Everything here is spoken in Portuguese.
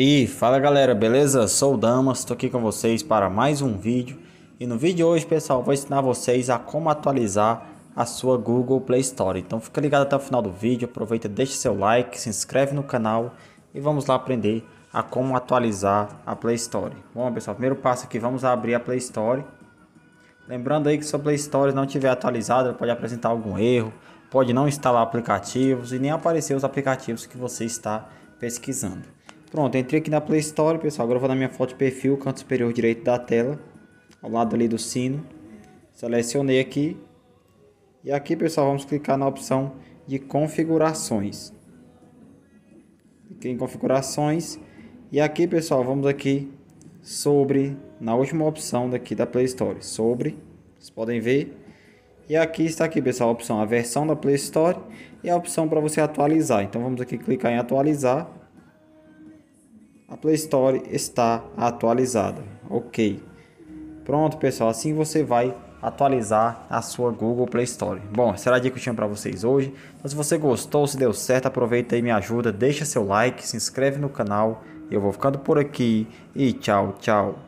E fala galera, beleza? Sou o Damas, estou aqui com vocês para mais um vídeo. E no vídeo de hoje, pessoal, vou ensinar vocês a como atualizar a sua Google Play Store. Então fica ligado até o final do vídeo, aproveita, deixa seu like, se inscreve no canal e vamos lá aprender a como atualizar a Play Store. Bom, pessoal, primeiro passo aqui, vamos abrir a Play Store. Lembrando aí que se a Play Store não estiver atualizada, pode apresentar algum erro, pode não instalar aplicativos e nem aparecer os aplicativos que você está pesquisando. Pronto, entrei aqui na Play Store, pessoal. Agora eu vou na minha foto de perfil, canto superior direito da tela, ao lado ali do sino. Selecionei aqui. E aqui, pessoal, vamos clicar na opção de configurações. Cliquei em configurações. E aqui, pessoal, vamos aqui sobre, na última opção daqui da Play Store, sobre, vocês podem ver. E aqui está aqui, pessoal, a opção, a versão da Play Store e a opção para você atualizar. Então vamos aqui clicar em atualizar. A Play Store está atualizada. Ok. Pronto, pessoal. Assim você vai atualizar a sua Google Play Store. Bom, será a dica que eu tinha para vocês hoje. Mas então, se você gostou, se deu certo, aproveita e me ajuda. Deixa seu like, se inscreve no canal. Eu vou ficando por aqui e tchau, tchau.